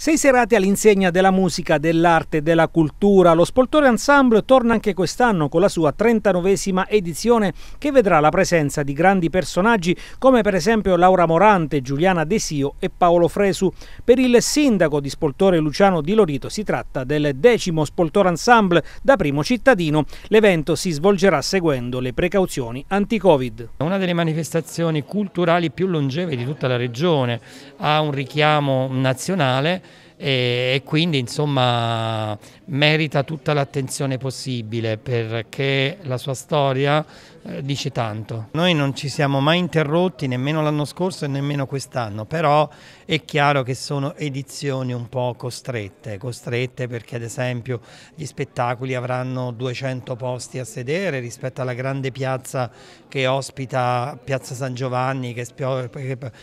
Sei serate all'insegna della musica, dell'arte e della cultura, lo Spoltore Ensemble torna anche quest'anno con la sua 39esima edizione che vedrà la presenza di grandi personaggi come per esempio Laura Morante, Giuliana Desio e Paolo Fresu. Per il sindaco di Spoltore Luciano Di Lorito si tratta del decimo Spoltore Ensemble da primo cittadino. L'evento si svolgerà seguendo le precauzioni anti-Covid. Una delle manifestazioni culturali più longeve di tutta la regione ha un richiamo nazionale e, quindi insomma merita tutta l'attenzione possibile perché la sua storia eh, dice tanto. Noi non ci siamo mai interrotti nemmeno l'anno scorso e nemmeno quest'anno, però è chiaro che sono edizioni un po' costrette, costrette perché ad esempio gli spettacoli avranno 200 posti a sedere rispetto alla grande piazza che ospita Piazza San Giovanni, che,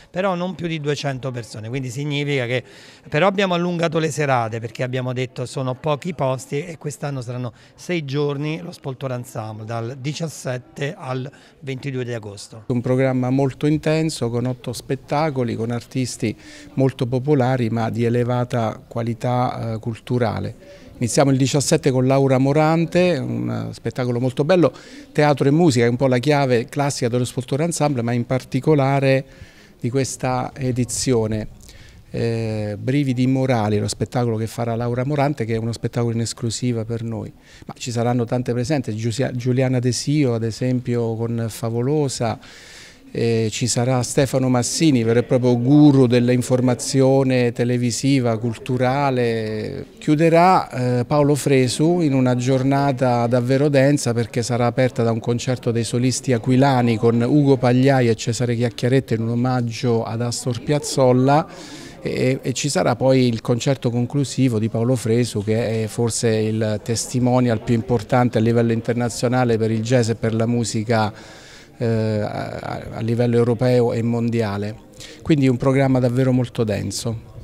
però non più di 200 persone, quindi significa che però abbiamo allungato allungato le serate perché abbiamo detto sono pochi posti e quest'anno saranno sei giorni lo Spoltore Ensemble dal 17 al 22 di agosto. Un programma molto intenso con otto spettacoli, con artisti molto popolari ma di elevata qualità eh, culturale. Iniziamo il 17 con Laura Morante, un spettacolo molto bello, teatro e musica, è un po' la chiave classica dello Spoltore Ensemble ma in particolare di questa edizione eh, Brividi Morali, lo spettacolo che farà Laura Morante, che è uno spettacolo in esclusiva per noi. Ma ci saranno tante presenze, Giuliana Desio ad esempio con Favolosa, eh, ci sarà Stefano Massini, vero e proprio guru dell'informazione televisiva, culturale. Chiuderà eh, Paolo Fresu in una giornata davvero densa perché sarà aperta da un concerto dei solisti aquilani con Ugo Pagliai e Cesare Chiacchiaretta in un omaggio ad Astor Piazzolla e, e, ci sarà poi il concerto conclusivo di Paolo Fresu che è forse il testimonial più importante a livello internazionale per il jazz e per la musica eh, a, a livello europeo e mondiale. Quindi un programma davvero molto denso.